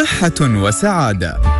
صحة وسعادة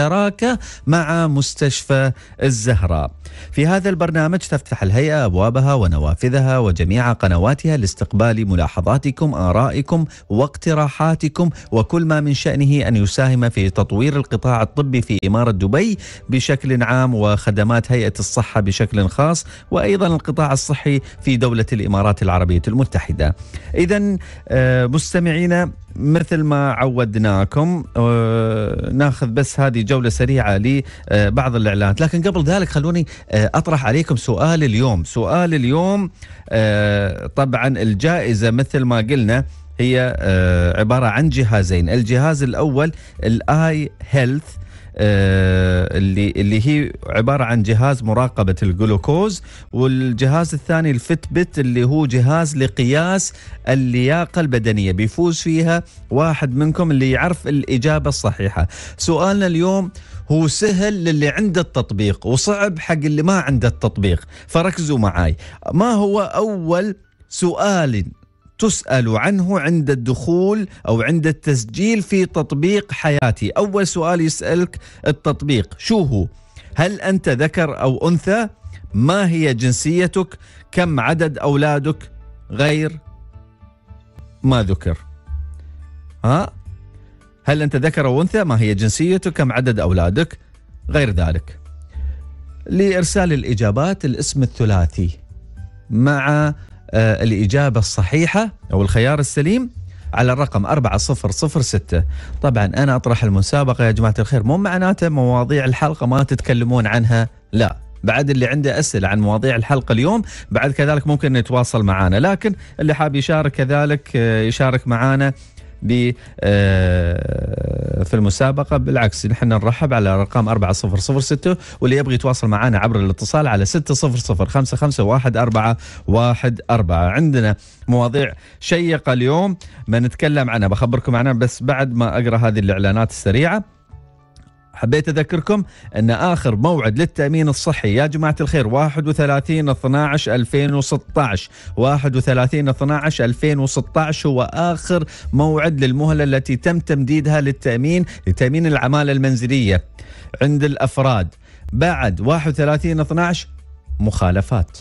بالشراكه مع مستشفى الزهراء. في هذا البرنامج تفتح الهيئه ابوابها ونوافذها وجميع قنواتها لاستقبال ملاحظاتكم، ارائكم واقتراحاتكم وكل ما من شانه ان يساهم في تطوير القطاع الطبي في اماره دبي بشكل عام وخدمات هيئه الصحه بشكل خاص وايضا القطاع الصحي في دوله الامارات العربيه المتحده. اذا آه، مستمعينا مثل ما عودناكم آه، ناخذ بس هذه جولة سريعة لبعض آه، الإعلانات لكن قبل ذلك خلوني آه، أطرح عليكم سؤال اليوم سؤال اليوم طبعا الجائزة مثل ما قلنا هي عبارة عن جهازين الجهاز الأول الآي هيلث آه، اللي اللي هي عباره عن جهاز مراقبه الجلوكوز والجهاز الثاني الفت بت اللي هو جهاز لقياس اللياقه البدنيه بيفوز فيها واحد منكم اللي يعرف الاجابه الصحيحه سؤالنا اليوم هو سهل للي عنده التطبيق وصعب حق اللي ما عنده التطبيق فركزوا معاي ما هو اول سؤال تسأل عنه عند الدخول أو عند التسجيل في تطبيق حياتي أول سؤال يسألك التطبيق شو هو هل أنت ذكر أو أنثى ما هي جنسيتك كم عدد أولادك غير ما ذكر ها هل أنت ذكر أو أنثى ما هي جنسيتك كم عدد أولادك غير ذلك لإرسال الإجابات الاسم الثلاثي مع آه، الإجابة الصحيحة أو الخيار السليم على الرقم 4006 طبعا أنا أطرح المسابقة يا جماعة الخير مو معناته مواضيع الحلقة ما تتكلمون عنها لا بعد اللي عنده أسئلة عن مواضيع الحلقة اليوم بعد كذلك ممكن يتواصل معنا لكن اللي حاب يشارك كذلك آه، يشارك معنا ب في المسابقه بالعكس نحن نرحب على رقم 4006 واللي يبغى يتواصل معنا عبر الاتصال على 600551414 عندنا مواضيع شيقه اليوم بنتكلم عنها بخبركم عنها بس بعد ما اقرا هذه الاعلانات السريعه حبيت اذكركم ان اخر موعد للتامين الصحي يا جماعه الخير 31 12 2016 31 12 2016 هو اخر موعد للمهله التي تم تمديدها للتامين لتامين العماله المنزليه عند الافراد بعد 31 12 مخالفات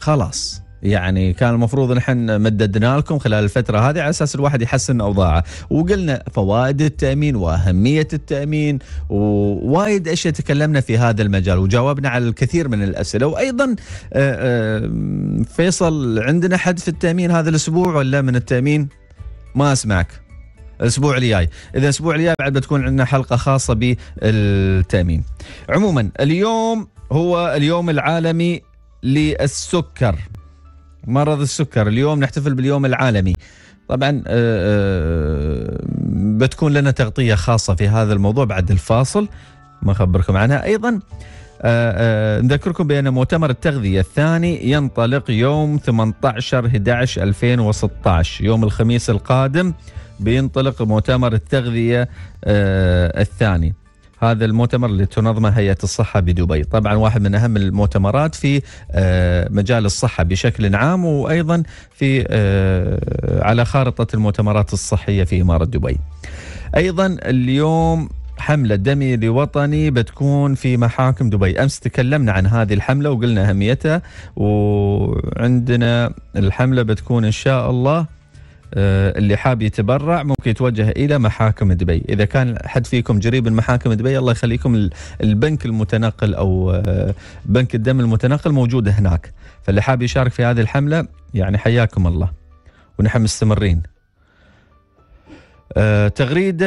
خلاص يعني كان المفروض نحن مددنا لكم خلال الفتره هذه على اساس الواحد يحسن اوضاعه وقلنا فوائد التامين واهميه التامين ووايد اشياء تكلمنا في هذا المجال وجاوبنا على الكثير من الاسئله وايضا آه، آه، فيصل عندنا حد في التامين هذا الاسبوع ولا من التامين ما اسمعك الاسبوع الجاي اذا الاسبوع الجاي بعد بتكون عندنا حلقه خاصه بالتامين عموما اليوم هو اليوم العالمي للسكر مرض السكر اليوم نحتفل باليوم العالمي طبعا آه، آه، بتكون لنا تغطية خاصة في هذا الموضوع بعد الفاصل ما أخبركم عنها أيضا آه، نذكركم بأن مؤتمر التغذية الثاني ينطلق يوم 18 11 2016 يوم الخميس القادم بينطلق مؤتمر التغذية الثاني هذا المؤتمر اللي تنظمه هيئه الصحه بدبي، طبعا واحد من اهم المؤتمرات في آه، مجال الصحه بشكل عام وايضا في آه، على خارطه المؤتمرات الصحيه في اماره دبي. ايضا اليوم حملة دمي لوطني بتكون في محاكم دبي أمس تكلمنا عن هذه الحملة وقلنا أهميتها وعندنا الحملة بتكون إن شاء الله آه، اللي حاب يتبرع ممكن يتوجه الى محاكم دبي، اذا كان حد فيكم قريب من محاكم دبي الله يخليكم البنك المتنقل او آه، بنك الدم المتنقل موجود هناك، فاللي حاب يشارك في هذه الحمله يعني حياكم الله ونحن مستمرين. آه، تغريده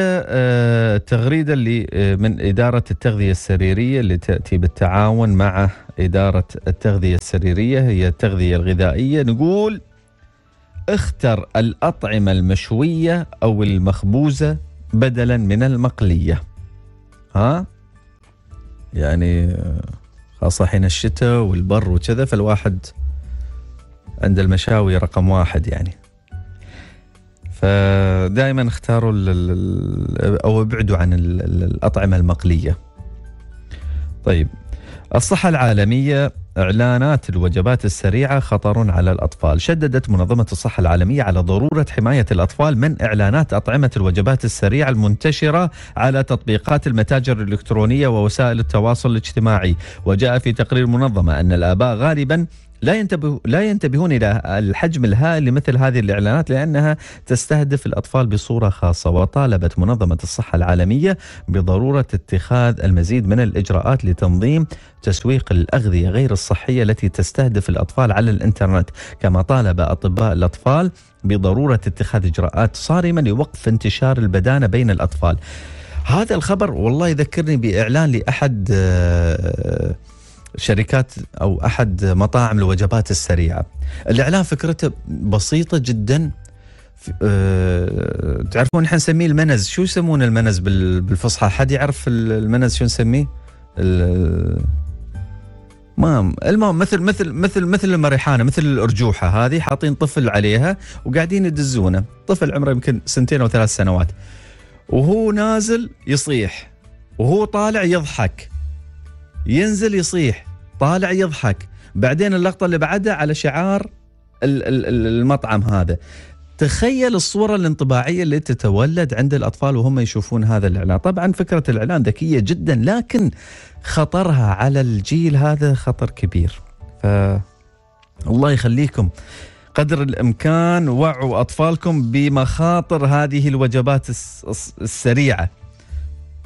تغريده اللي من اداره التغذيه السريريه اللي تاتي بالتعاون مع اداره التغذيه السريريه هي التغذيه الغذائيه نقول اختر الأطعمة المشوية أو المخبوزة بدلا من المقلية ها يعني آه، خاصة حين الشتاء والبر وكذا فالواحد عند المشاوي رقم واحد يعني فدائما اختاروا او ابعدوا عن الاطعمه المقليه. طيب الصحه العالميه إعلانات الوجبات السريعة خطر على الأطفال شددت منظمة الصحة العالمية على ضرورة حماية الأطفال من إعلانات أطعمة الوجبات السريعة المنتشرة على تطبيقات المتاجر الإلكترونية ووسائل التواصل الاجتماعي وجاء في تقرير المنظمة أن الآباء غالبا لا ينتبه لا ينتبهون الى الحجم الهائل لمثل هذه الاعلانات لانها تستهدف الاطفال بصوره خاصه وطالبت منظمه الصحه العالميه بضروره اتخاذ المزيد من الاجراءات لتنظيم تسويق الاغذيه غير الصحيه التي تستهدف الاطفال على الانترنت كما طالب اطباء الاطفال بضروره اتخاذ اجراءات صارمه لوقف انتشار البدانه بين الاطفال. هذا الخبر والله يذكرني باعلان لاحد أه شركات او احد مطاعم الوجبات السريعه. الاعلان فكرته بسيطه جدا أه تعرفون احنا نسميه المنز، شو يسمون المنز بالفصحى؟ حد يعرف المنز شو نسميه؟ ما المهم مثل مثل مثل مثل المريحانه مثل الارجوحه هذه حاطين طفل عليها وقاعدين يدزونه، طفل عمره يمكن سنتين او ثلاث سنوات. وهو نازل يصيح وهو طالع يضحك ينزل يصيح طالع يضحك بعدين اللقطه اللي بعدها على شعار المطعم هذا تخيل الصوره الانطباعيه اللي تتولد عند الاطفال وهم يشوفون هذا الاعلان طبعا فكره الاعلان ذكيه جدا لكن خطرها على الجيل هذا خطر كبير ف الله يخليكم قدر الامكان وعوا اطفالكم بمخاطر هذه الوجبات السريعه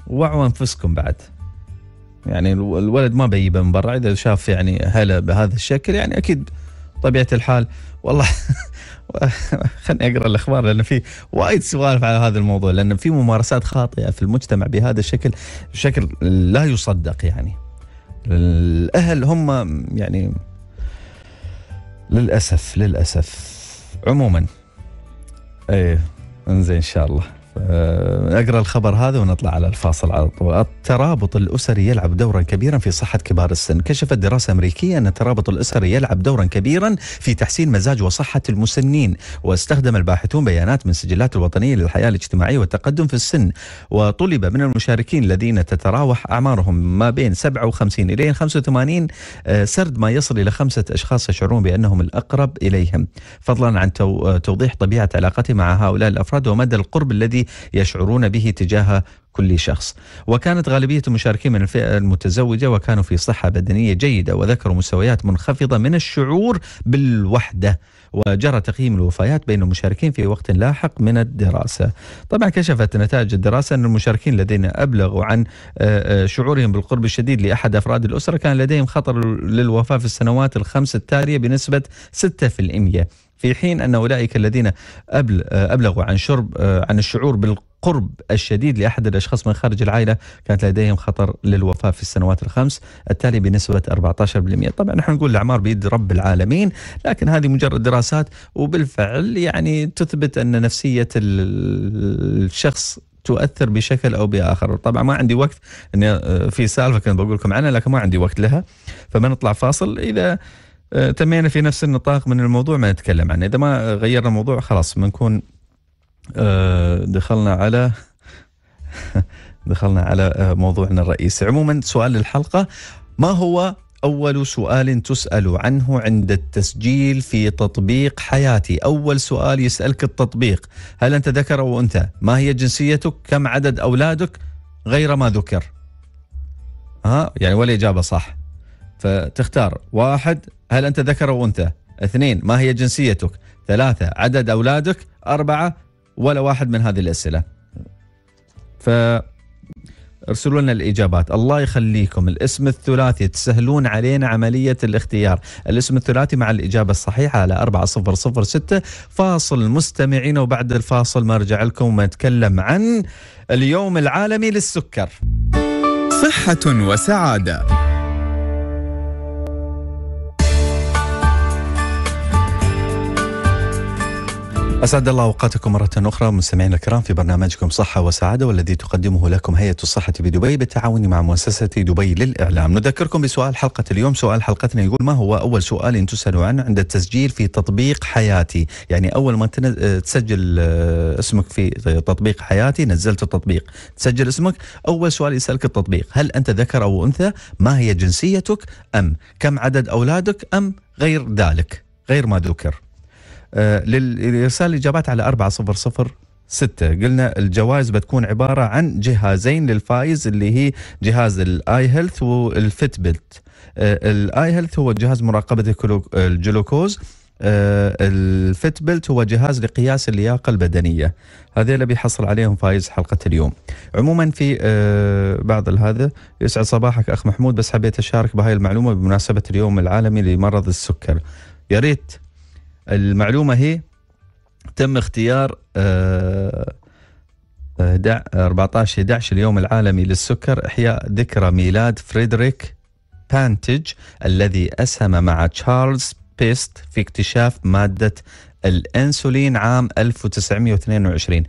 وعوا انفسكم بعد يعني الولد ما بيبه من برا اذا شاف يعني هلا بهذا الشكل يعني اكيد طبيعه الحال والله خلني اقرا الاخبار لان في وايد سوالف على هذا الموضوع لان في ممارسات خاطئه في المجتمع بهذا الشكل بشكل لا يصدق يعني الاهل هم يعني للاسف للاسف عموما ايه انزين ان شاء الله آه، اقرا الخبر هذا ونطلع على الفاصل على طول. الترابط الاسري يلعب دورا كبيرا في صحه كبار السن، كشفت دراسه امريكيه ان الترابط الاسري يلعب دورا كبيرا في تحسين مزاج وصحه المسنين، واستخدم الباحثون بيانات من السجلات الوطنيه للحياه الاجتماعيه والتقدم في السن، وطلب من المشاركين الذين تتراوح اعمارهم ما بين 57 الى 85 آه، سرد ما يصل الى خمسه اشخاص يشعرون بانهم الاقرب اليهم، فضلا عن توضيح طبيعه علاقتي مع هؤلاء الافراد ومدى القرب الذي يشعرون به تجاه كل شخص وكانت غالبية المشاركين من الفئة المتزوجة وكانوا في صحة بدنية جيدة وذكروا مستويات منخفضة من الشعور بالوحدة وجرى تقييم الوفيات بين المشاركين في وقت لاحق من الدراسة طبعا كشفت نتائج الدراسة أن المشاركين الذين أبلغوا عن آه، آه، شعورهم بالقرب الشديد لأحد أفراد الأسرة كان لديهم خطر للوفاة في السنوات الخمس التالية بنسبة 6% في حين أن أولئك الذين آه، أبلغوا عن شرب آه، عن الشعور بالقرب الشديد لأحد الأشخاص من خارج العائلة كانت لديهم خطر للوفاة في السنوات الخمس التالي بنسبة 14% طبعا نحن نقول الأعمار بيد رب العالمين لكن هذه مجرد دراسات وبالفعل يعني تثبت أن نفسية الشخص تؤثر بشكل او باخر، طبعا ما عندي وقت اني آه، في سالفه كنت بقول لكم عنها لكن ما عندي وقت لها فما نطلع فاصل اذا آه، تمينا في نفس النطاق من الموضوع ما نتكلم عنه اذا ما غيرنا الموضوع خلاص بنكون آه، دخلنا على دخلنا على آه، موضوعنا الرئيسي عموما سؤال الحلقه ما هو أول سؤال تسأل عنه عند التسجيل في تطبيق حياتي أول سؤال يسألك التطبيق هل أنت ذكر أو أنثى ما هي جنسيتك كم عدد أولادك غير ما ذكر ها يعني ولا إجابة صح فتختار واحد هل أنت ذكر أو أنثى اثنين ما هي جنسيتك ثلاثة عدد أولادك أربعة ولا واحد من هذه الأسئلة ف ارسلوا لنا الاجابات الله يخليكم الاسم الثلاثي تسهلون علينا عمليه الاختيار الاسم الثلاثي مع الاجابه الصحيحه على 4006 فاصل مستمعين وبعد الفاصل ما ارجع لكم ونتكلم عن اليوم العالمي للسكر صحه وسعاده أسعد الله أوقاتكم مرة أخرى مستمعينا الكرام في برنامجكم صحة وسعادة والذي تقدمه لكم هيئة الصحة بدبي بالتعاون مع مؤسسة دبي للإعلام نذكركم بسؤال حلقة اليوم سؤال حلقتنا يقول ما هو أول سؤال تسأل عنه عند التسجيل في تطبيق حياتي يعني أول ما تسجل آه، اسمك في تطبيق حياتي نزلت التطبيق تسجل اسمك أول سؤال يسألك التطبيق هل أنت ذكر أو أنثى ما هي جنسيتك أم كم عدد أولادك أم غير ذلك غير ما ذكر آه، لإرسال الاجابات على 4006 قلنا الجوائز بتكون عباره عن جهازين للفائز اللي هي جهاز الاي هيلث بيلت آه، الاي هيلث هو جهاز مراقبه الجلوكوز آه، الفيت بيلت هو جهاز لقياس اللياقه البدنيه هذا اللي بيحصل عليهم فايز حلقه اليوم عموما في بعض هذا يسعد صباحك اخ محمود بس حبيت اشارك بهاي المعلومه بمناسبه اليوم العالمي لمرض السكر يا ريت المعلومة هي تم اختيار 14 آه، 11 آه، اليوم العالمي للسكر إحياء ذكرى ميلاد فريدريك بانتج الذي أسهم مع تشارلز بيست في اكتشاف مادة الأنسولين عام 1922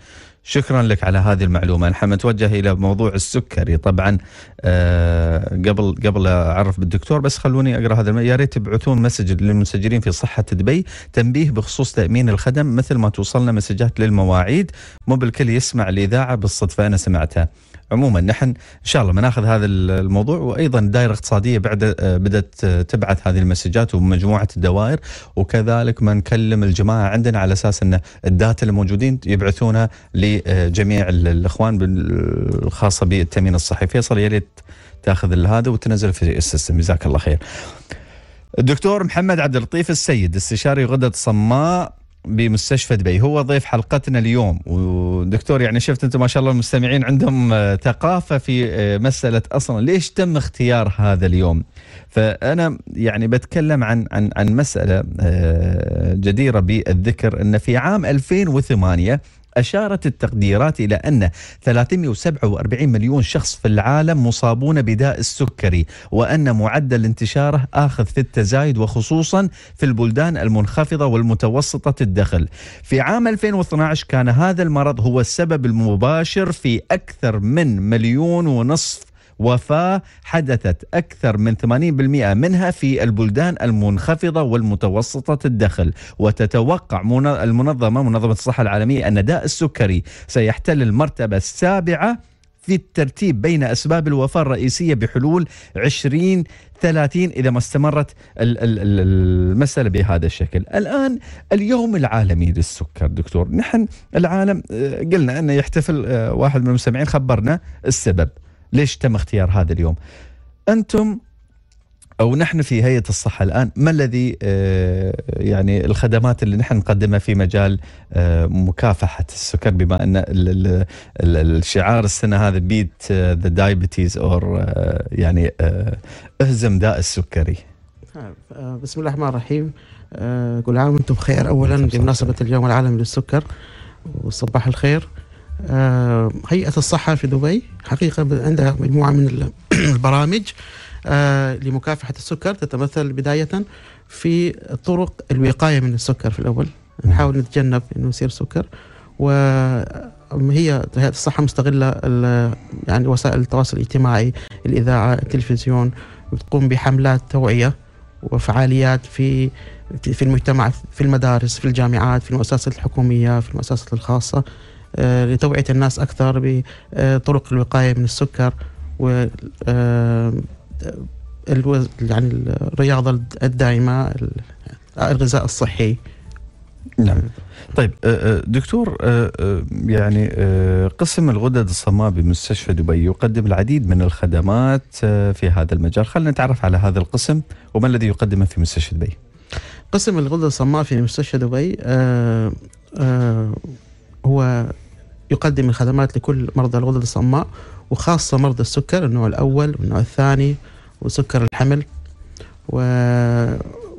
شكرا لك على هذه المعلومة نحن نتوجه إلى موضوع السكري طبعا آه قبل قبل أعرف بالدكتور بس خلوني أقرأ هذا يا ريت تبعثون مسج للمسجلين في صحة دبي تنبيه بخصوص تأمين الخدم مثل ما توصلنا مسجات للمواعيد مو بالكل يسمع الإذاعة بالصدفة أنا سمعتها عموما نحن ان شاء الله بناخذ هذا الموضوع وايضا دائره اقتصاديه بعد آه، بدات تبعث هذه المسجات ومجموعه الدوائر وكذلك ما نكلم الجماعه عندنا على اساس ان الداتا الموجودين يبعثونها لي لجميع الاخوان الخاصه بالتامين الصحي فيصل يا ريت تاخذ هذا وتنزل في السيستم جزاك الله خير. الدكتور محمد عبد اللطيف السيد استشاري غدد صماء بمستشفى دبي هو ضيف حلقتنا اليوم ودكتور يعني شفت انتم ما شاء الله المستمعين عندهم ثقافه في آه، مساله اصلا ليش تم اختيار هذا اليوم فانا يعني بتكلم عن عن عن مساله آه، جديره بالذكر ان في عام 2008 أشارت التقديرات إلى أن 347 مليون شخص في العالم مصابون بداء السكري وأن معدل انتشاره آخذ في التزايد وخصوصا في البلدان المنخفضة والمتوسطة الدخل في عام 2012 كان هذا المرض هو السبب المباشر في أكثر من مليون ونصف وفاة حدثت أكثر من 80% منها في البلدان المنخفضة والمتوسطة الدخل وتتوقع المنظمة منظمة الصحة العالمية أن داء السكري سيحتل المرتبة السابعة في الترتيب بين اسباب الوفاه الرئيسيه بحلول 20 30 اذا ما استمرت المساله بهذا الشكل. الان اليوم العالمي للسكر دكتور، نحن العالم آه، قلنا انه يحتفل آه، واحد من المستمعين خبرنا السبب، ليش تم اختيار هذا اليوم انتم او نحن في هيئه الصحه الان ما الذي آه، يعني الخدمات اللي نحن نقدمها في مجال آه، مكافحه السكر بما ان الشعار السنه هذا بيت ذا دايبتيز اور يعني آه، اهزم داء السكري طيب، بسم الله الرحمن الرحيم كل عام وانتم بخير اولا بمناسبه اليوم العالمي للسكر وصباح الخير آه، هيئة الصحة في دبي حقيقة عندها مجموعة من البرامج آه، لمكافحة السكر تتمثل بداية في طرق الوقاية من السكر في الأول نحاول نتجنب أنه يصير سكر وهي هيئة الصحة مستغلة يعني وسائل التواصل الاجتماعي الإذاعة التلفزيون بتقوم بحملات توعية وفعاليات في في المجتمع في المدارس في الجامعات في المؤسسات الحكومية في المؤسسات الخاصة آه، لتوعية الناس أكثر بطرق الوقاية من السكر و آه، يعني الرياضة الدائمة الغذاء الصحي نعم طيب آه، دكتور يعني قسم الغدد الصماء بمستشفى دبي يقدم العديد من الخدمات في هذا المجال خلينا نتعرف على هذا القسم وما الذي يقدمه في مستشفى دبي قسم الغدد الصماء في مستشفى دبي هو يقدم الخدمات لكل مرضى الغدد الصماء وخاصة مرضى السكر النوع الأول والنوع الثاني وسكر الحمل و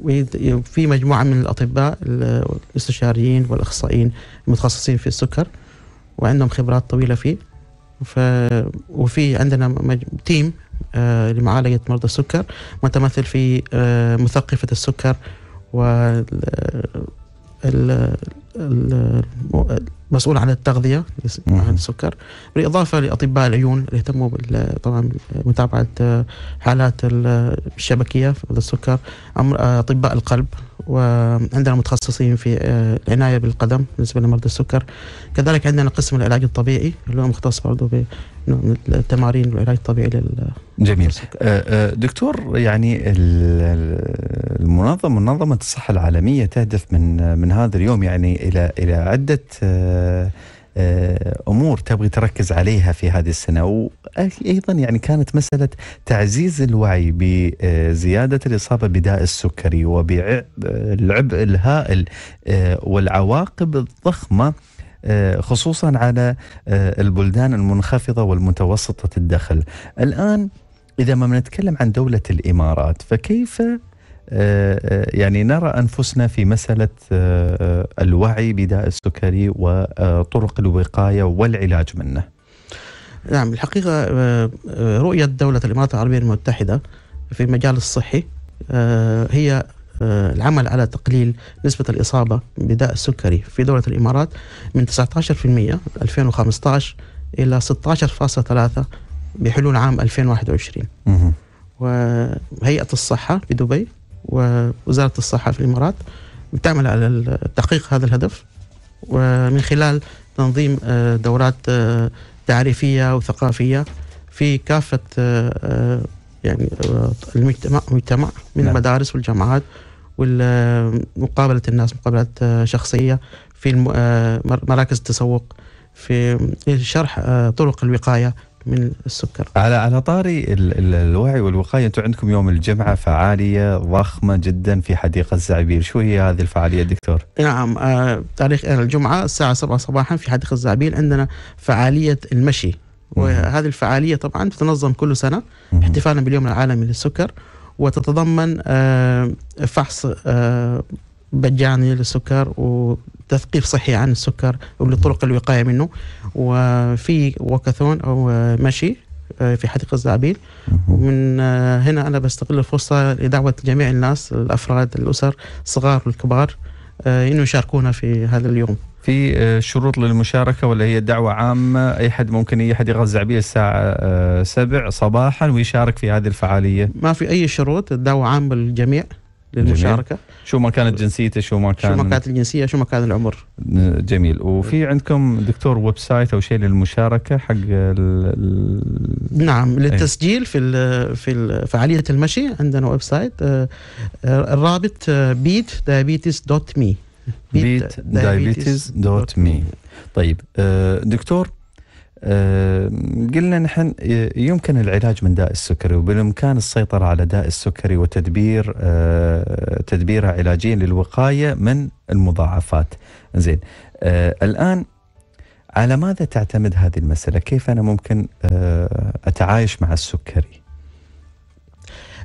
وفي مجموعة من الأطباء الاستشاريين والأخصائيين المتخصصين في السكر وعندهم خبرات طويلة فيه ف... وفي عندنا مج... تيم آه لمعالجة مرضى السكر متمثل في آه مثقفة السكر و ال... ال... ال... مسؤول عن التغذيه عن السكر بالاضافه لاطباء العيون اللي يهتموا طبعا بمتابعه حالات الشبكيه السكر اطباء القلب وعندنا متخصصين في آه، العناية بالقدم بالنسبة لمرضى السكر كذلك عندنا قسم العلاج الطبيعي اللي هو مختص برضه بالتمارين والعلاج الطبيعي لل جميل آه، آه، دكتور يعني المنظمه منظمه الصحه العالميه تهدف من من هذا اليوم يعني الى الى عده آه، امور تبغي تركز عليها في هذه السنه وايضا يعني كانت مساله تعزيز الوعي بزياده الاصابه بداء السكري وبالعبء الهائل آه، والعواقب الضخمه آه، خصوصا على البلدان المنخفضه والمتوسطه الدخل. الان اذا ما بنتكلم عن دوله الامارات فكيف آه، آه، يعني نرى انفسنا في مساله آه، الوعي بداء السكري وطرق الوقايه والعلاج منه. نعم الحقيقه رؤيه دوله الامارات العربيه المتحده في المجال الصحي هي العمل على تقليل نسبة الإصابة بداء السكري في دولة الإمارات من 19% 2015 إلى 16.3 بحلول عام 2021 وهيئة الصحة بدبي ووزاره الصحه في الامارات بتعمل على تحقيق هذا الهدف ومن خلال تنظيم آه، دورات آه، تعريفيه وثقافيه في كافه آه، يعني المجتمع من نعم. المدارس والجامعات ومقابله الناس مقابلات شخصيه في مراكز التسوق في شرح طرق الوقايه من السكر على على طاري الوعي والوقايه انتم عندكم يوم الجمعه فعاليه ضخمه جدا في حديقه الزعبير شو هي هذه الفعاليه دكتور نعم آه تاريخ آه، الجمعه الساعه 7 صباحا في حديقه الزعبير عندنا فعاليه المشي وهذه الفعاليه طبعا تتنظم كل سنه احتفالا باليوم العالمي للسكر وتتضمن آه فحص آه مجاني للسكر تثقيف صحي عن السكر ولطرق الوقايه منه وفي وكاثون او مشي آه، في حديقة الزعبيل ومن آه، هنا أنا بستغل الفرصة لدعوة جميع الناس الأفراد الأسر الصغار والكبار آه، أنه يشاركونا في هذا اليوم في شروط للمشاركة ولا هي دعوة عامة أي حد ممكن يجي حديقة زعبيل الساعة 7 صباحا ويشارك في هذه الفعالية ما في أي شروط الدعوة عامة للجميع للمشاركه جميل. شو ما كانت جنسيته شو ما كان شو ما كانت الجنسيه شو ما كان العمر جميل وفي عندكم دكتور ويب سايت او شيء للمشاركه حق ال... نعم إيه. للتسجيل في الـ في فعاليه المشي عندنا ويب سايت آه، آه، الرابط بيت دايابيتس دوت مي بيت دايابيتس دوت مي طيب آه، دكتور آه، قلنا نحن يمكن العلاج من داء السكري وبالامكان السيطره على داء السكري وتدبير آه، تدبيره علاجيا للوقايه من المضاعفات. زين آه، الان على ماذا تعتمد هذه المساله؟ كيف انا ممكن اتعايش مع السكري؟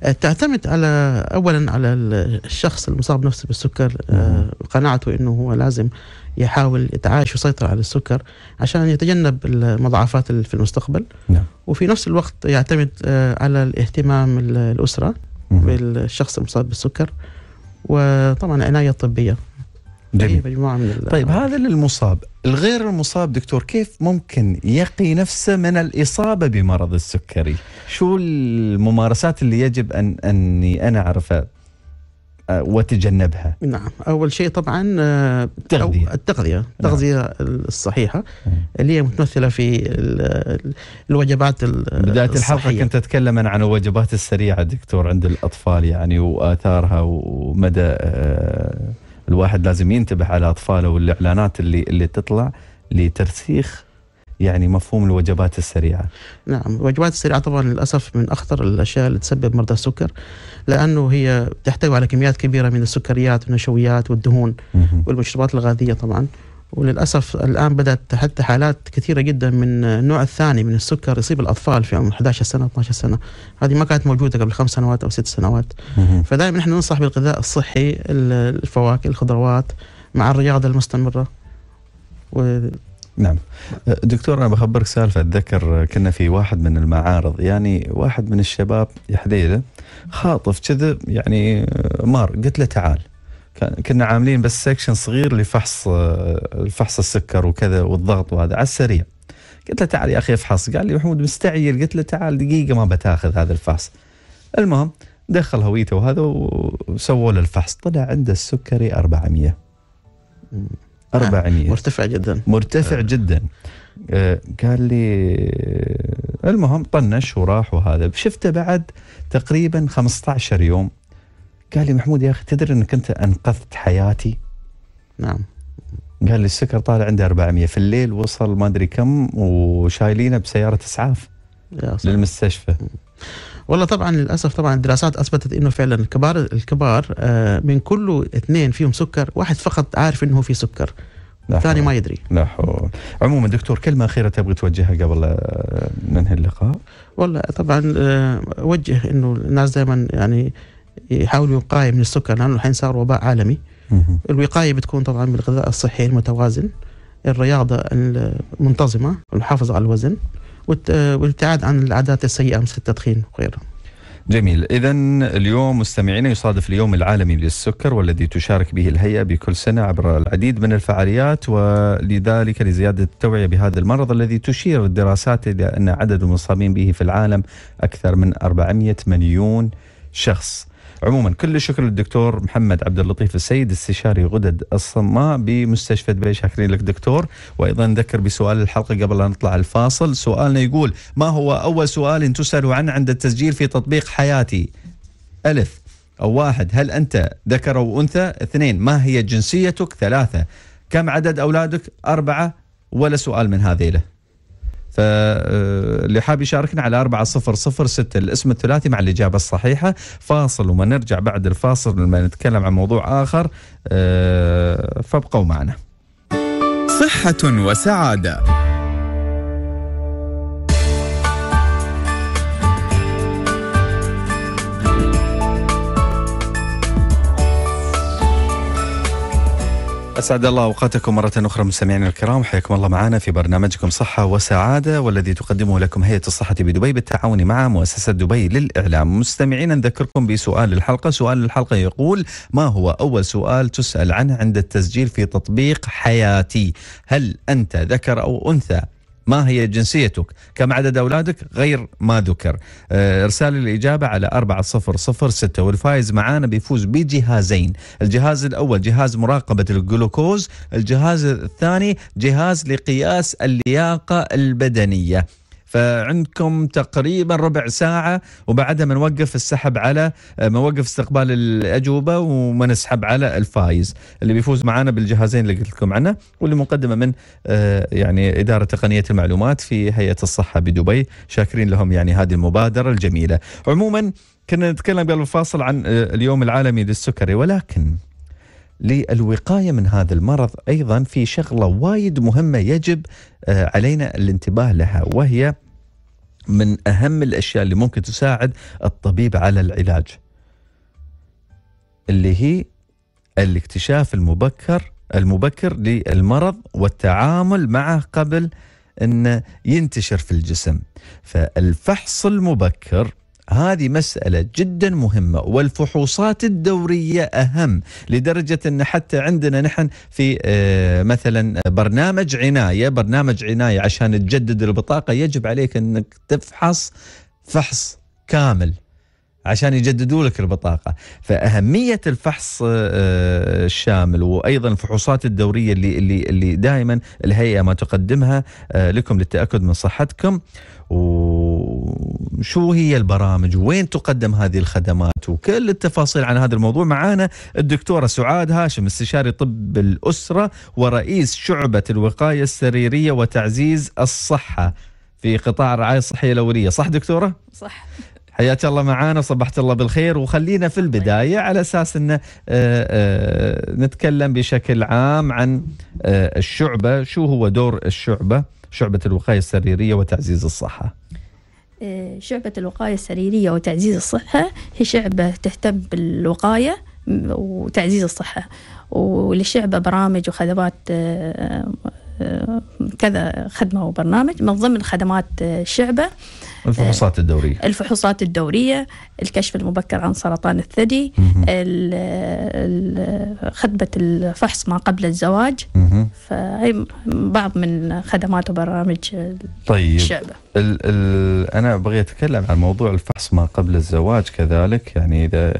آه، تعتمد على اولا على الشخص المصاب نفسه بالسكر آه، قناعته انه هو لازم يحاول يتعايش ويسيطر على السكر عشان يتجنب المضاعفات في المستقبل نعم. وفي نفس الوقت يعتمد آه، على الاهتمام الاسره بالشخص المصاب بالسكر وطبعا عنايه طبيه جميل مجموعه طيب من طيب هذا للمصاب الغير المصاب دكتور كيف ممكن يقي نفسه من الاصابه بمرض السكري شو الممارسات اللي يجب ان اني انا اعرفها آه، وتجنبها نعم اول شيء طبعا آه، التغذيه التغذيه التغذيه نعم. الصحيحه نعم. اللي هي متمثله في الوجبات بدايه الحلقه الصحية. كنت اتكلم عن الوجبات السريعه دكتور عند الاطفال يعني واثارها ومدى آه، الواحد لازم ينتبه على اطفاله والاعلانات اللي اللي تطلع لترسيخ يعني مفهوم الوجبات السريعه. نعم، الوجبات السريعه طبعا للاسف من اخطر الاشياء اللي تسبب مرضى السكر لانه هي تحتوي على كميات كبيره من السكريات والنشويات والدهون والمشروبات الغازيه طبعا. وللأسف الآن بدأت حتى حالات كثيرة جدا من النوع الثاني من السكر يصيب الأطفال في عمر 11 سنة 12 سنة هذه ما كانت موجودة قبل خمس سنوات أو ست سنوات فدائما نحن ننصح بالغذاء الصحي الفواكه الخضروات مع الرياضة المستمرة و نعم دكتور انا بخبرك سالفه اتذكر كنا في واحد من المعارض يعني واحد من الشباب يا خاطف كذا يعني مار قلت له تعال كنا عاملين بس سكشن صغير لفحص آه، فحص السكر وكذا والضغط وهذا على السريع قلت له تعال يا اخي افحص قال لي محمود مستعجل قلت له تعال دقيقه ما بتاخذ هذا الفحص المهم دخل هويته وهذا وسووا له الفحص طلع عنده السكري 400 400 آه، مرتفع جدا مرتفع آه. جدا قال لي المهم طنش وراح وهذا شفته بعد تقريبا 15 يوم قال لي محمود يا اخي تدري انك انت انقذت حياتي نعم قال لي السكر طالع عنده 400 في الليل وصل ما ادري كم وشايلينه بسياره اسعاف للمستشفى والله طبعا للاسف طبعا الدراسات اثبتت انه فعلا الكبار الكبار آه, من كل اثنين فيهم سكر واحد فقط عارف انه في سكر الثاني ما يدري لا حول عموما دكتور كلمه اخيره تبغي توجهها قبل آه, ننهي اللقاء والله طبعا آه, اوجه انه الناس دائما يعني يحاولوا وقايه من السكر لانه الحين صار وباء عالمي الوقايه بتكون طبعا بالغذاء الصحي المتوازن الرياضه المنتظمه والحافظ على الوزن والابتعاد عن العادات السيئه مثل التدخين وغيرها جميل إذا اليوم مستمعينا يصادف اليوم العالمي للسكر والذي تشارك به الهيئة بكل سنة عبر العديد من الفعاليات ولذلك لزيادة التوعية بهذا المرض الذي تشير الدراسات إلى أن عدد المصابين به في العالم أكثر من 400 مليون شخص عموما كل الشكر للدكتور محمد عبد اللطيف السيد استشاري غدد الصماء بمستشفى دبي شاكرين لك دكتور وايضا نذكر بسؤال الحلقه قبل لا نطلع الفاصل سؤالنا يقول ما هو اول سؤال تسال عنه عند التسجيل في تطبيق حياتي الف او واحد هل انت ذكر او انثى اثنين ما هي جنسيتك ثلاثه كم عدد اولادك اربعه ولا سؤال من هذه له فاللي حاب يشاركنا على ستة الاسم الثلاثي مع الإجابة الصحيحة فاصل وما نرجع بعد الفاصل لما نتكلم عن موضوع آخر آه، فابقوا معنا صحة وسعادة أسعد الله أوقاتكم مرة أخرى مستمعينا الكرام حياكم الله معنا في برنامجكم صحة وسعادة والذي تقدمه لكم هيئة الصحة بدبي بالتعاون مع مؤسسة دبي للإعلام مستمعينا نذكركم بسؤال الحلقة سؤال الحلقة يقول ما هو أول سؤال تسأل عنه عند التسجيل في تطبيق حياتي هل أنت ذكر أو أنثى ما هي جنسيتك كم عدد أولادك غير ما ذكر آه، ارسال الإجابة على ستة والفائز معانا بيفوز بجهازين الجهاز الأول جهاز مراقبة الجلوكوز الجهاز الثاني جهاز لقياس اللياقة البدنية فعندكم تقريبا ربع ساعة وبعدها بنوقف السحب على آه، موقف استقبال الأجوبة ومنسحب على الفايز اللي بيفوز معنا بالجهازين اللي قلت لكم عنه واللي مقدمة من آه، يعني إدارة تقنية المعلومات في هيئة الصحة بدبي شاكرين لهم يعني هذه المبادرة الجميلة عموما كنا نتكلم قبل الفاصل عن آه، اليوم العالمي للسكري ولكن للوقاية من هذا المرض أيضا في شغلة وايد مهمة يجب آه، علينا الانتباه لها وهي من أهم الأشياء اللي ممكن تساعد الطبيب على العلاج اللي هي الاكتشاف المبكر المبكر للمرض والتعامل معه قبل أن ينتشر في الجسم فالفحص المبكر هذه مسألة جدا مهمة والفحوصات الدورية أهم لدرجة أن حتى عندنا نحن في آه، مثلا برنامج عناية برنامج عناية عشان تجدد البطاقة يجب عليك أنك تفحص فحص كامل عشان يجددوا لك البطاقة فأهمية الفحص آه، آه، الشامل وأيضا الفحوصات الدورية اللي, اللي, اللي دائما الهيئة ما تقدمها آه، لكم للتأكد من صحتكم وشو هي البرامج وين تقدم هذه الخدمات وكل التفاصيل عن هذا الموضوع معانا الدكتورة سعاد هاشم استشاري طب الأسرة ورئيس شعبة الوقاية السريرية وتعزيز الصحة في قطاع الرعاية الصحية الأولية صح دكتورة؟ صح حياك الله معانا صبحت الله بالخير وخلينا في البدايه على اساس ان آه، آه، نتكلم بشكل عام عن آه، الشعبه شو هو دور الشعبه شعبه الوقايه السريريه وتعزيز الصحه شعبة الوقاية السريرية وتعزيز الصحة هي شعبة تهتم بالوقاية وتعزيز الصحة وللشعبة برامج وخدمات كذا خدمة وبرنامج من ضمن خدمات الشعبة الفحوصات آه، الدورية الفحوصات الدورية الكشف المبكر عن سرطان الثدي خدمة الفحص ما قبل الزواج فهي بعض من خدمات وبرامج طيب الشعبة ال ال أنا بغي أتكلم عن موضوع الفحص ما قبل الزواج كذلك يعني إذا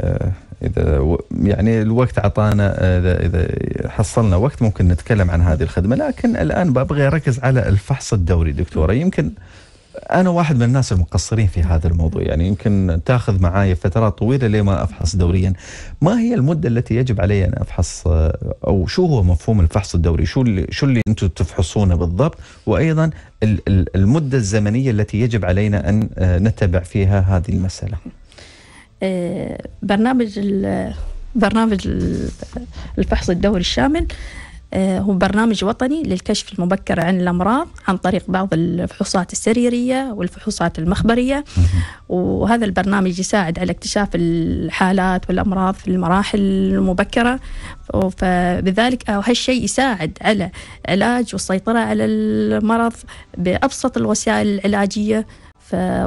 اذا يعني الوقت اعطانا اذا اذا حصلنا وقت ممكن نتكلم عن هذه الخدمه لكن الان ببغي اركز على الفحص الدوري دكتوره يمكن انا واحد من الناس المقصرين في هذا الموضوع يعني يمكن تاخذ معي فترات طويله لما افحص دوريا ما هي المده التي يجب علي ان افحص او شو هو مفهوم الفحص الدوري شو اللي شو اللي انتم تفحصونه بالضبط وايضا المده الزمنيه التي يجب علينا ان آه، نتبع فيها هذه المساله آه، برنامج برنامج الفحص الدوري الشامل آه، هو برنامج وطني للكشف المبكر عن الأمراض عن طريق بعض الفحوصات السريرية والفحوصات المخبرية وهذا البرنامج يساعد على اكتشاف الحالات والأمراض في المراحل المبكرة فبذلك هالشيء يساعد على علاج والسيطرة على المرض بأبسط الوسائل العلاجية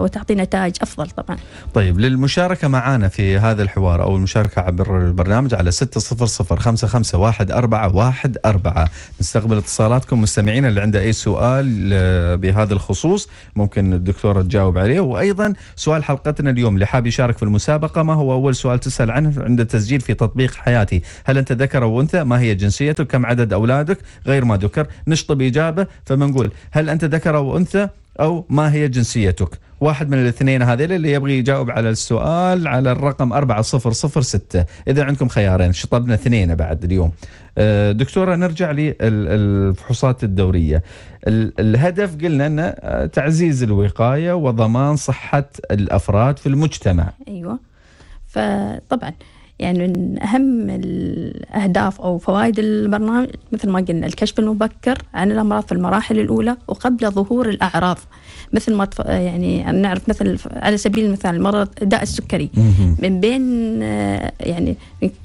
وتعطي نتائج افضل طبعا. طيب للمشاركه معنا في هذا الحوار او المشاركه عبر البرنامج على 600 نستقبل اتصالاتكم مستمعينا اللي عنده اي سؤال آه، بهذا الخصوص ممكن الدكتوره تجاوب عليه وايضا سؤال حلقتنا اليوم اللي حاب يشارك في المسابقه ما هو اول سؤال تسال عنه عند التسجيل في تطبيق حياتي؟ هل انت ذكر او انثى؟ ما هي جنسيتك؟ كم عدد اولادك؟ غير ما ذكر نشطب اجابه فبنقول هل انت ذكر او انثى؟ أو ما هي جنسيتك واحد من الاثنين هذيل اللي يبغي يجاوب على السؤال على الرقم 4006 إذا عندكم خيارين شطبنا اثنين بعد اليوم أه، دكتورة نرجع للفحوصات الدورية الهدف قلنا أن أه، تعزيز الوقاية وضمان صحة الأفراد في المجتمع أيوة فطبعا يعني من أهم الأهداف أو فوائد البرنامج مثل ما قلنا الكشف المبكر عن الأمراض في المراحل الأولى وقبل ظهور الأعراض مثل ما يعني نعرف مثل على سبيل المثال مرض داء السكري من بين يعني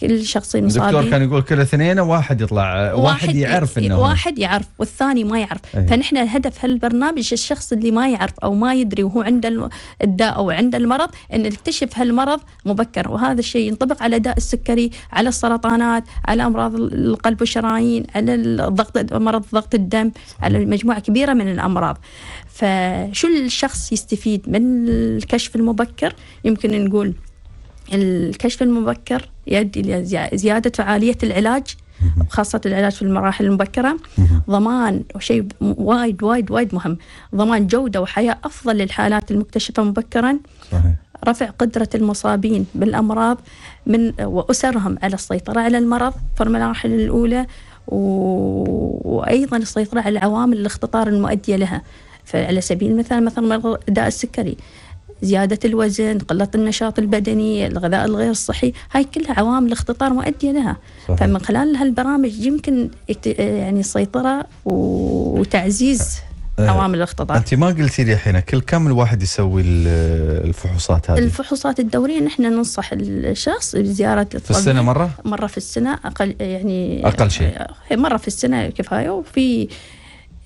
كل شخصين مصاب الدكتور كان يقول كل اثنين واحد يطلع واحد, يعرف إيه، انه واحد يعرف والثاني ما يعرف أيه. فنحن الهدف هالبرنامج الشخص اللي ما يعرف او ما يدري وهو عنده الداء او عنده المرض ان نكتشف هالمرض مبكر وهذا الشيء ينطبق على الأداء السكري على السرطانات على أمراض القلب والشرايين على الضغط مرض ضغط الدم على مجموعة كبيرة من الأمراض فشو الشخص يستفيد من الكشف المبكر يمكن نقول الكشف المبكر يؤدي إلى زيادة فعالية العلاج خاصة العلاج في المراحل المبكرة ضمان وشيء وايد وايد وايد مهم ضمان جودة وحياة أفضل للحالات المكتشفة مبكرا صحيح. رفع قدرة المصابين بالأمراض من وأسرهم على السيطرة على المرض في المراحل الأولى وأيضا السيطرة على عوامل الاختطار المؤدية لها فعلى سبيل المثال مثلا مرض داء السكري زيادة الوزن قلة النشاط البدني الغذاء الغير صحي هاي كلها عوامل اختطار مؤدية لها صحيح. فمن خلال هالبرامج يمكن يعني السيطرة وتعزيز إيه. عوامل الاختطاف انت ما قلتي لي الحين كل كم الواحد يسوي الفحوصات هذه؟ الفحوصات الدوريه نحن ننصح الشخص بزياره الطبيب في السنه مره؟ مره في السنه اقل يعني اقل شيء إيه، مره في السنه كفايه وفي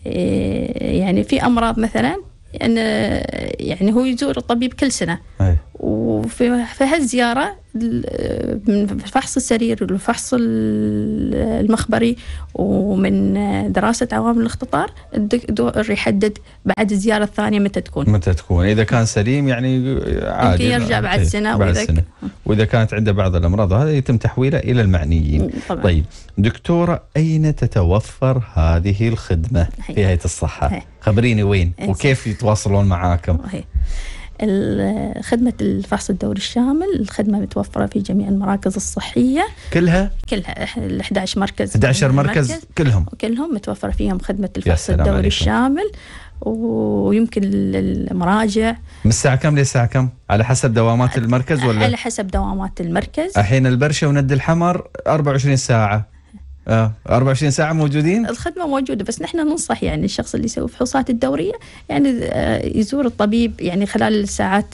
إيه، يعني في امراض مثلا ان يعني هو يزور الطبيب كل سنه أي. وفي في هالزياره من فحص السرير والفحص المخبري ومن دراسة عوامل الاختطار الدكتور يحدد بعد الزيارة الثانية متى تكون متى تكون إذا كان سليم يعني عادي يرجع بعد إيه، سنة بعد وإذا, سنة. وإذا كانت عنده بعض الأمراض هذا يتم تحويله إلى المعنيين طبعا. طيب دكتورة أين تتوفر هذه الخدمة هي. في هيئة الصحة هي. خبريني وين هي. وكيف يتواصلون معاكم هي. خدمة الفحص الدوري الشامل الخدمة متوفرة في جميع المراكز الصحية كلها؟ كلها ال 11 مركز 11 مركز, مركز كلهم كلهم متوفرة فيهم خدمة الفحص الدوري عليكم. الشامل ويمكن المراجع من الساعة كم للساعة كم؟ على حسب دوامات المركز ولا؟ على حسب دوامات المركز الحين البرشة وند الحمر 24 ساعة اه 24 ساعة موجودين؟ الخدمة موجودة بس نحن ننصح يعني الشخص اللي يسوي فحوصات الدورية يعني آه، يزور الطبيب يعني خلال ساعات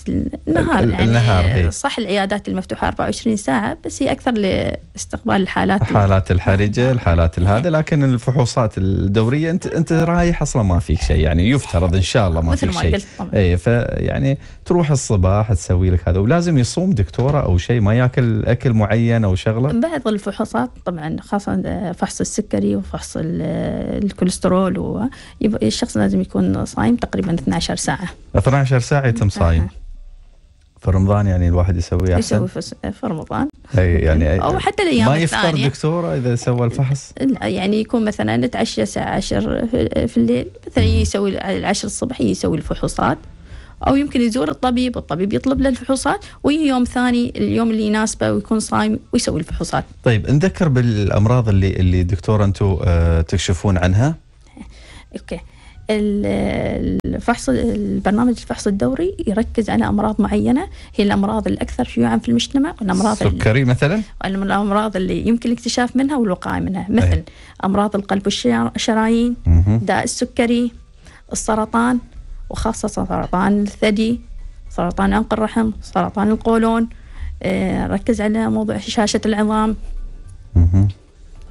النهار يعني النهار إيه. آه، صح العيادات المفتوحة 24 ساعة بس هي أكثر لاستقبال الحالات الحالات الحرجة الحالات هذا لكن الفحوصات الدورية أنت أنت رايح أصلا ما فيك شيء يعني يفترض إن شاء الله ما فيك شيء مثل ما قلت إي فيعني تروح الصباح تسوي لك هذا ولازم يصوم دكتورة أو شيء ما ياكل أكل معين أو شغلة بعض الفحوصات طبعا خاصة فحص السكري وفحص الكوليسترول الشخص لازم يكون صايم تقريبا 12 ساعة 12 ساعة يتم صايم آه. في رمضان يعني الواحد يسوي احسن يسوي في رمضان اي يعني أي او يعني حتى الايام ما يفطر دكتوره اذا سوى الفحص لا يعني يكون مثلا نتعشى الساعه 10 في الليل مثلا يسوي العشر الصبح يسوي الفحوصات أو يمكن يزور الطبيب والطبيب يطلب له الفحوصات ويجي يوم ثاني اليوم اللي يناسبه ويكون صايم ويسوي الفحوصات طيب نذكر بالأمراض اللي اللي دكتور أنتم آه، تكشفون عنها أوكي الفحص البرنامج الفحص الدوري يركز على امراض معينه هي الامراض الاكثر شيوعا في المجتمع والامراض السكري مثلا الامراض اللي يمكن الاكتشاف منها والوقايه منها مثل أي. امراض القلب والشرايين داء السكري السرطان وخاصة سرطان الثدي سرطان عنق الرحم سرطان القولون آه، ركز على موضوع شاشة العظام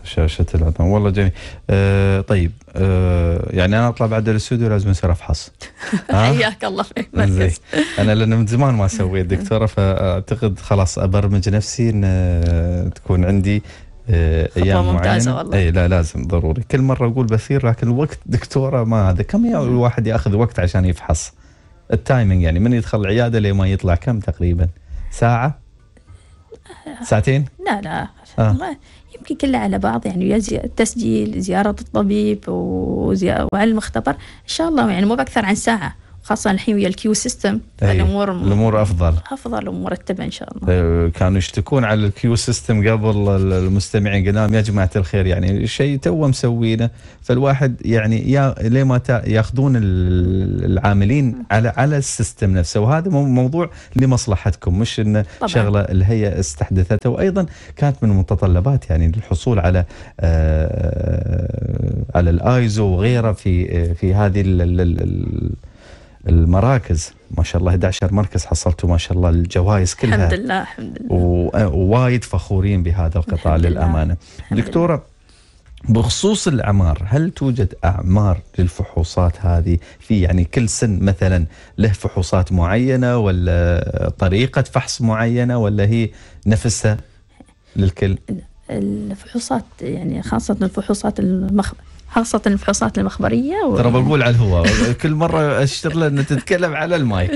شاشة العظام والله جميل آه طيب آه يعني انا اطلع بعد الاستوديو لازم اصير افحص حياك الله في انا لان من زمان ما سويت دكتوره فاعتقد خلاص ابرمج نفسي ان آه، تكون عندي آه، ايام ممتازه معينة. والله اي لا لازم ضروري كل مره اقول بسير لكن الوقت دكتوره ما هذا كم الواحد ياخذ وقت عشان يفحص التايمينج يعني من يدخل العياده لما يطلع كم تقريبا ساعه ساعتين لا لا آه. يمكن كلها على بعض يعني التسجيل زياره الطبيب وعلى المختبر ان شاء الله يعني مو باكثر عن ساعه خاصة الحين ويا الكيو سيستم طيب، الامور الامور افضل افضل ومرتبة ان شاء الله طيب، كانوا يشتكون على الكيو سيستم قبل المستمعين قلنا لهم يا جماعة الخير يعني شيء تو مسوينه فالواحد يعني يا ليه ما ياخذون العاملين على على السيستم نفسه وهذا موضوع لمصلحتكم مش انه شغله الهيئة استحدثتها وايضا كانت من المتطلبات يعني للحصول على آه، آه، على الايزو وغيره في آه، في هذه المراكز ما شاء الله 11 مركز حصلتوا ما شاء الله الجوائز كلها الحمد لله الحمد لله ووايد آه، فخورين بهذا القطاع للامانه دكتوره بخصوص الاعمار هل توجد اعمار للفحوصات هذه في يعني كل سن مثلا له فحوصات معينه ولا طريقه فحص معينه ولا هي نفسها للكل الفحوصات يعني خاصه الفحوصات المخ... خاصة الفحوصات المخبرية و... ترى بقول على الهواء كل مرة أشتر له أن تتكلم على المايك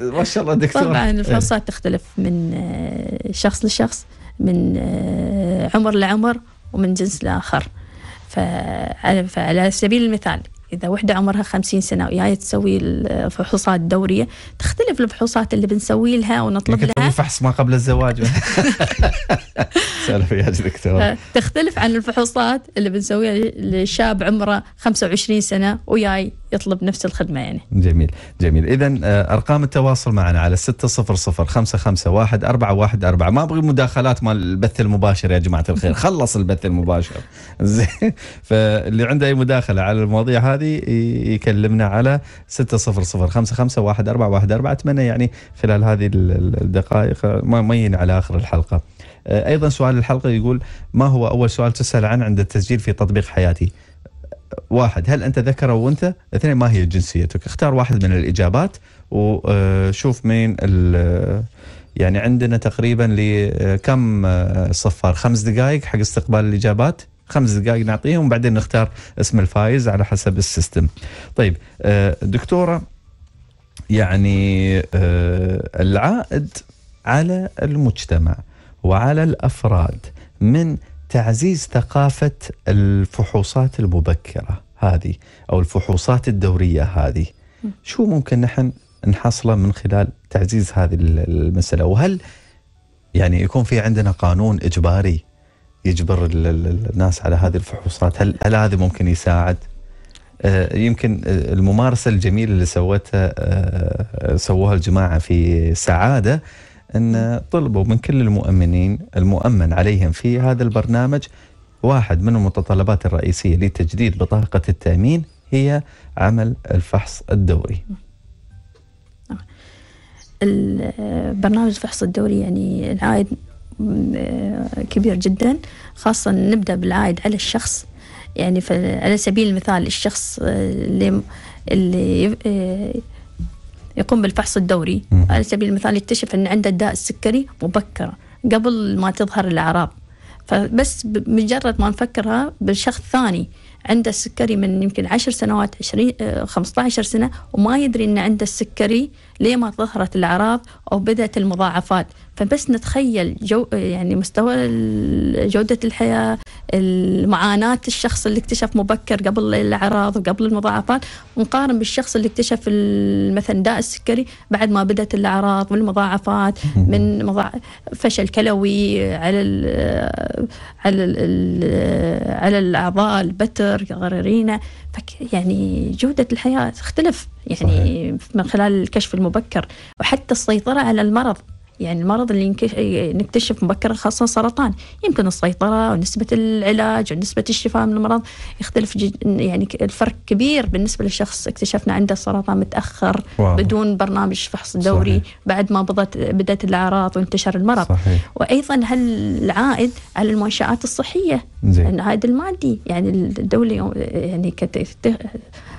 ما شاء الله دكتور طبعا إيه. الفحوصات تختلف من آه، شخص لشخص من آه، عمر لعمر ومن جنس لآخر فعلى, فعلى سبيل المثال إذا وحدة عمرها خمسين سنة وياي تسوي الفحوصات الدورية تختلف الفحوصات اللي بنسوي لها ونطلب يعني لها فحص ما قبل الزواج سالفة يا دكتور تختلف عن الفحوصات اللي بنسويها لشاب عمره خمسة وعشرين سنة وياي يطلب نفس الخدمه يعني. جميل جميل اذا آه، ارقام التواصل معنا على 600 551 414 ما ابغي مداخلات مال البث المباشر يا جماعه الخير خلص البث المباشر زين فاللي عنده اي مداخله على المواضيع هذه يكلمنا على 600 551 414 اتمنى يعني خلال هذه الدقائق ما آه، مين على اخر الحلقه. آه، ايضا سؤال الحلقه يقول ما هو اول سؤال تسال عنه عند التسجيل في تطبيق حياتي؟ واحد هل انت ذكر او انثى؟ اثنين ما هي جنسيتك؟ اختار واحد من الاجابات وشوف آه، مين آه، يعني عندنا تقريبا لكم آه، صفار خمس دقائق حق استقبال الاجابات خمس دقائق نعطيهم وبعدين نختار اسم الفائز على حسب السيستم. طيب دكتوره يعني العائد على المجتمع وعلى الافراد من تعزيز ثقافة الفحوصات المبكرة هذه أو الفحوصات الدورية هذه شو ممكن نحن نحصله من خلال تعزيز هذه المسألة وهل يعني يكون في عندنا قانون إجباري يجبر الناس على هذه الفحوصات هل, هل هذا ممكن يساعد آه، يمكن آه، الممارسة الجميلة اللي سوتها آه، سووها الجماعة في سعادة أن طلبوا من كل المؤمنين المؤمن عليهم في هذا البرنامج واحد من المتطلبات الرئيسية لتجديد بطاقة التأمين هي عمل الفحص الدوري البرنامج الفحص الدوري يعني العائد آه، كبير جدا خاصة نبدأ بالعائد على الشخص يعني على سبيل المثال الشخص آه، اللي اللي آه، يقوم بالفحص الدوري على سبيل المثال يكتشف أن عنده الداء السكري مبكرة قبل ما تظهر الأعراض فبس بمجرد ما نفكرها بالشخص ثاني عنده السكري من يمكن عشر سنوات عشرين آه، خمسة سنة وما يدري أن عنده السكري ليه ما ظهرت الأعراض أو بدأت المضاعفات فبس نتخيل جو يعني مستوى جودة الحياة معاناة الشخص اللي اكتشف مبكر قبل الأعراض وقبل المضاعفات ونقارن بالشخص اللي اكتشف مثلا داء السكري بعد ما بدأت الأعراض والمضاعفات من مضاع فشل كلوي على ال على ال على الأعضاء البتر غريرينة يعني جودة الحياة تختلف يعني صحيح. من خلال الكشف المبكر وحتى السيطرة على المرض يعني المرض اللي نكتشف مبكرا خاصة السرطان يمكن السيطرة ونسبة العلاج ونسبة الشفاء من المرض يختلف يعني الفرق كبير بالنسبة للشخص اكتشفنا عنده سرطان متأخر واو. بدون برنامج فحص دوري صحيح. بعد ما بدأت بدأت الأعراض وانتشر المرض صحيح. وأيضا هل العائد على المنشآت الصحية العائد المادي يعني الدولة يعني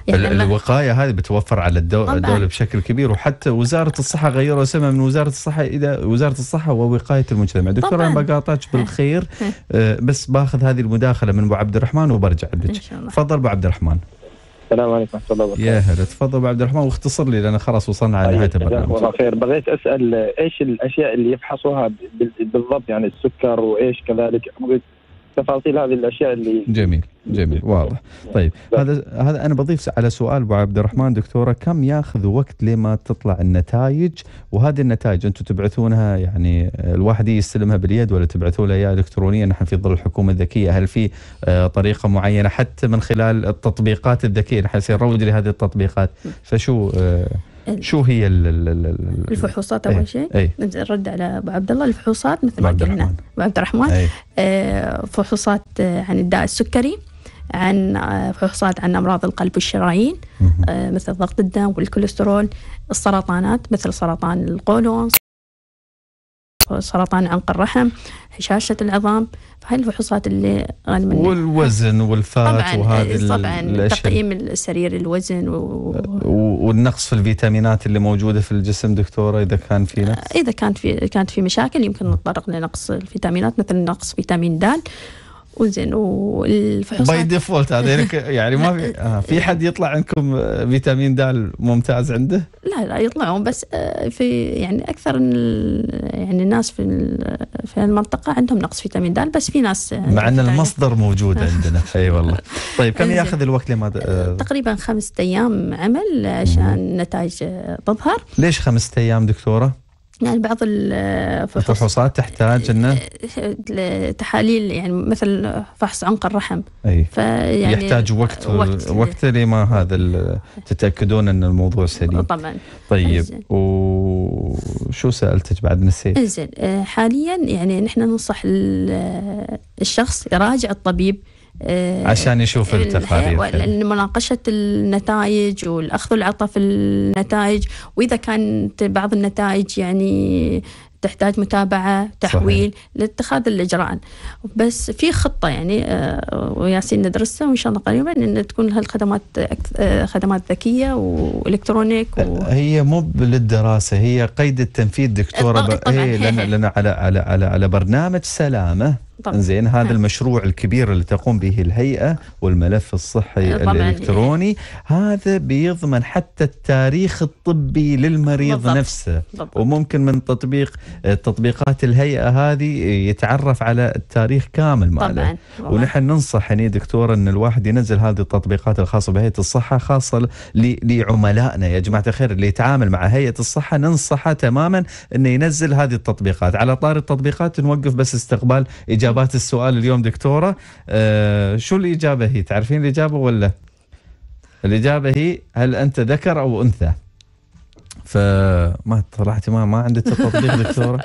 يعني الوقايه هذه بتوفر على الدوله بشكل كبير وحتى وزاره الصحه غيروا اسمها من وزاره الصحه الى وزاره الصحه ووقايه المجتمع دكتور انا بقاطعك بالخير آه، بس باخذ هذه المداخله من ابو عبد الرحمن وبرجع لك تفضل ابو عبد الرحمن السلام عليكم ورحمه الله وبركاته. يا هلا تفضل ابو عبد الرحمن واختصر لي لان خلاص وصلنا على نهايه طيب، البرنامج. والله خير، بغيت اسال ايش الاشياء اللي يفحصوها بالضبط يعني السكر وايش كذلك بغيت تفاصيل هذه الاشياء اللي جميل جميل واضح طيب هذا هذا انا بضيف على سؤال ابو عبد الرحمن دكتوره كم ياخذ وقت لما تطلع النتائج وهذه النتائج انتم تبعثونها يعني آه، الواحد يستلمها باليد ولا تبعثوا لها اياها الكترونيا نحن في ظل الحكومه الذكيه هل في آه، طريقه معينه حتى من خلال التطبيقات الذكيه نحن نروج لهذه التطبيقات فشو آه، شو هي ال ال ال الفحوصات اول إيه، شيء إيه. نرد على ابو عبد الله الفحوصات مثل ما قلنا ابو عبد الرحمن إيه. آه، فحوصات آه، عن الداء السكري عن آه، فحوصات عن امراض القلب والشرايين مثل ضغط الدم والكوليسترول السرطانات مثل سرطان القولون سرطان عنق الرحم هشاشة العظام هاي الفحوصات اللي غالبا والوزن والفات إيه، وهذه طبعا تقييم السرير الوزن و... والنقص في الفيتامينات اللي موجوده في الجسم دكتوره اذا كان في نقص اذا كانت في كانت في مشاكل يمكن نتطرق لنقص الفيتامينات مثل نقص فيتامين د وزين والفحوصات باي ديفولت هذا يعني ما في آه، في حد يطلع عندكم فيتامين د ممتاز عنده؟ لا لا يطلعون بس آه، في يعني اكثر يعني الناس في في المنطقه عندهم نقص فيتامين د بس في ناس آه، مع ان المصدر موجود عندنا اي والله طيب كم ياخذ الوقت لما تقريبا خمسة ايام عمل عشان النتائج تظهر ليش خمسة ايام دكتوره؟ يعني بعض الفحوصات تحتاج انه تحاليل يعني مثل فحص عنق الرحم أي. فيعني يحتاج وقت وقت, وقت لما هذا تتاكدون ان الموضوع سليم طبعا طيب وشو سالتك بعد نسيت زين آه، حاليا يعني نحن ننصح الشخص يراجع الطبيب آه، عشان يشوف التقارير مناقشة النتائج والأخذ العطاء في النتائج وإذا كانت بعض النتائج يعني تحتاج متابعة تحويل صحيح. لاتخاذ الإجراءات بس في خطة يعني آه، وياسين ندرسها وإن شاء الله قريبا أن تكون هالخدمات آه، خدمات ذكية وإلكترونيك و... هي مو للدراسة هي قيد التنفيذ دكتورة إيه، ب... هي لنا, لنا على, على, على, على برنامج سلامة طبعا. زين هذا نعم. المشروع الكبير اللي تقوم به الهيئه والملف الصحي طبعاً. الالكتروني هذا بيضمن حتى التاريخ الطبي للمريض بالضبط. نفسه بالضبط. وممكن من تطبيق آه، تطبيقات الهيئه هذه آه، يتعرف على التاريخ كامل ماله ونحن ننصح يعني دكتور ان الواحد ينزل هذه التطبيقات الخاصه بهيئه الصحه خاصه لعملائنا يا جماعه الخير اللي يتعامل مع هيئه الصحه ننصحه تماما انه ينزل هذه التطبيقات على طار التطبيقات نوقف بس استقبال اجابات السؤال اليوم دكتوره آه شو الاجابه هي تعرفين الاجابه ولا الاجابه هي هل انت ذكر او انثى فما طلعتي ما ما عندك التطبيق دكتوره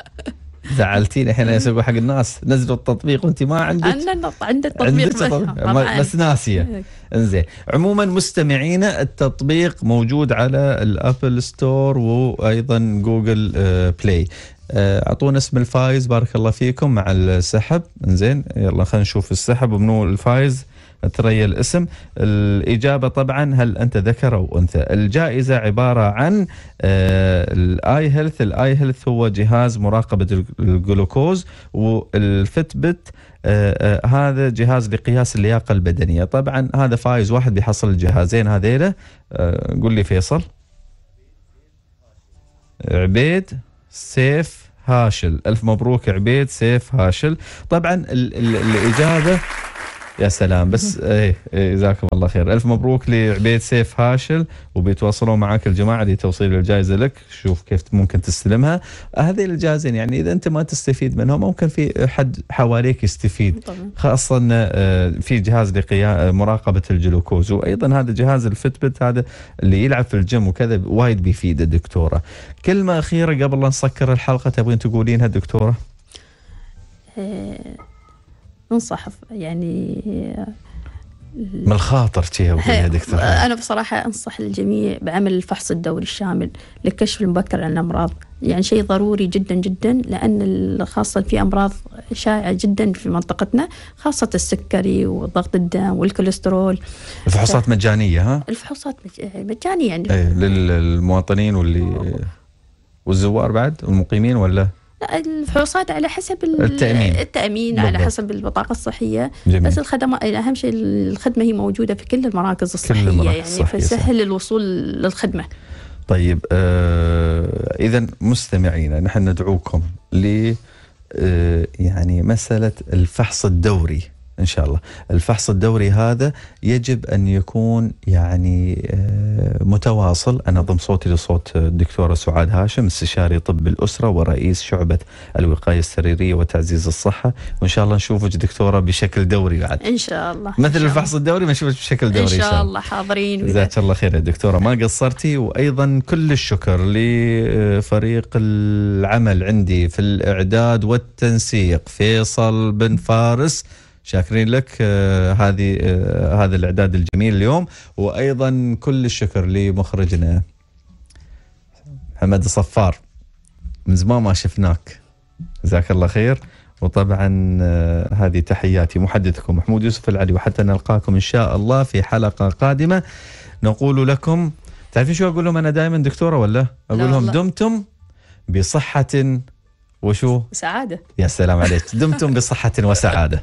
زعلتيني الحين اقول حق الناس نزلوا التطبيق وانت ما عندك عندنا عند التطبيق بس ناسيه إيه. انزين عموما مستمعينا التطبيق موجود على الابل ستور وايضا جوجل آه، بلاي آه، اعطونا اسم الفايز بارك الله فيكم مع السحب انزين يلا خلينا نشوف السحب ومنو الفايز تري الاسم الإجابة طبعا هل أنت ذكر أو أنثى الجائزة عبارة عن آه، الآي هيلث الآي هيلث هو جهاز مراقبة الجلوكوز والفتبت آه، هذا جهاز لقياس اللياقة البدنية طبعا هذا فايز واحد بيحصل الجهازين هذيلة قل قول لي فيصل عبيد سيف هاشل ألف مبروك عبيد سيف هاشل طبعا ال ال الإجابة يا سلام بس إيه،, ايه جزاكم الله خير الف مبروك لعبيد سيف هاشل وبيتواصلوا معك الجماعه لتوصيل الجائزه لك شوف كيف ممكن تستلمها هذه الجائزه يعني اذا انت ما تستفيد منها ممكن في حد حواليك يستفيد خاصه آه، في جهاز لمراقبه الجلوكوز وايضا هذا جهاز الفتبت هذا اللي يلعب في الجيم وكذا وايد بيفيد الدكتوره كلمه اخيره قبل لا نسكر الحلقه تبغين تقولينها دكتوره إيه، ننصح يعني من الخاطر تيها دكتور انا بصراحه انصح الجميع بعمل الفحص الدوري الشامل للكشف المبكر عن الامراض يعني شيء ضروري جدا جدا لان خاصه في امراض شائعه جدا في منطقتنا خاصه السكري وضغط الدم والكوليسترول الفحوصات ف... مجانيه ها الفحوصات مجانيه يعني أي للمواطنين واللي والزوار بعد والمقيمين ولا لا الفحوصات على حسب التأمين, التأمين بالضبط. على حسب البطاقة الصحية جميل. بس الخدمة أهم شيء الخدمة هي موجودة في كل المراكز الصحية كل المراكز يعني الصحية فسهل صح. الوصول للخدمة طيب آه إذا مستمعينا نحن ندعوكم ل آه يعني مسألة الفحص الدوري ان شاء الله الفحص الدوري هذا يجب ان يكون يعني آه، متواصل انا ضم صوتي لصوت الدكتوره سعاد هاشم استشاري طب الاسره ورئيس شعبه الوقايه السريريه وتعزيز الصحه وان شاء الله نشوفك دكتوره بشكل دوري بعد ان شاء الله مثل شاء الفحص الدوري ما نشوفك بشكل دوري إن شاء الله حاضرين جزاك الله خير يا دكتوره ما قصرتي وايضا كل الشكر لفريق العمل عندي في الاعداد والتنسيق فيصل بن فارس شاكرين لك آه، هذه آه، هذا الاعداد الجميل اليوم وايضا كل الشكر لمخرجنا محمد الصفار من زمان ما شفناك جزاك الله خير وطبعا آه، هذه تحياتي محدثكم محمود يوسف العلي وحتى نلقاكم ان شاء الله في حلقه قادمه نقول لكم تعرفين شو اقول لهم انا دائما دكتوره ولا اقول لهم دمتم بصحه وشو سعاده يا سلام عليك دمتم بصحه وسعاده